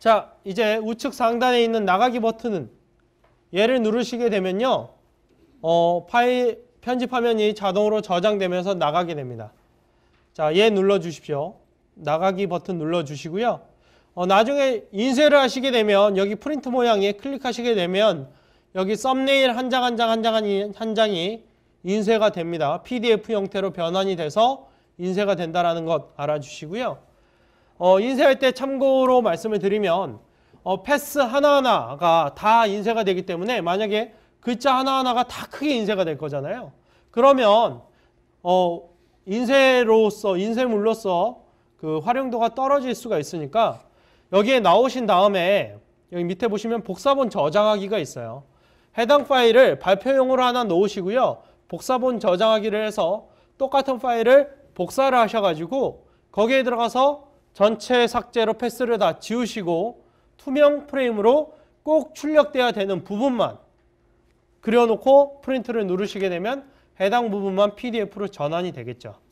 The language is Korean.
자, 이제 우측 상단에 있는 나가기 버튼은 얘를 누르시게 되면요. 어, 파일 편집 화면이 자동으로 저장되면서 나가게 됩니다. 자, 얘 눌러 주십시오. 나가기 버튼 눌러 주시고요. 어, 나중에 인쇄를 하시게 되면 여기 프린트 모양에 클릭하시게 되면 여기 썸네일 한 장 한 장 한 장 한 장이 인쇄가 됩니다. PDF 형태로 변환이 돼서 인쇄가 된다는것 알아주시고요. 어, 인쇄할 때 참고로 말씀을 드리면 어, 패스 하나하나가 다 인쇄가 되기 때문에 만약에 글자 하나하나가 다 크게 인쇄가 될 거잖아요. 그러면 어, 인쇄로서 인쇄물로서 그 활용도가 떨어질 수가 있으니까 여기에 나오신 다음에 여기 밑에 보시면 복사본 저장하기가 있어요. 해당 파일을 발표용으로 하나 놓으시고요. 복사본 저장하기를 해서 똑같은 파일을 복사를 하셔가지고 거기에 들어가서 전체 삭제로 패스를 다 지우시고 투명 프레임으로 꼭 출력돼야 되는 부분만 그려놓고 프린트를 누르시게 되면 해당 부분만 PDF로 전환이 되겠죠.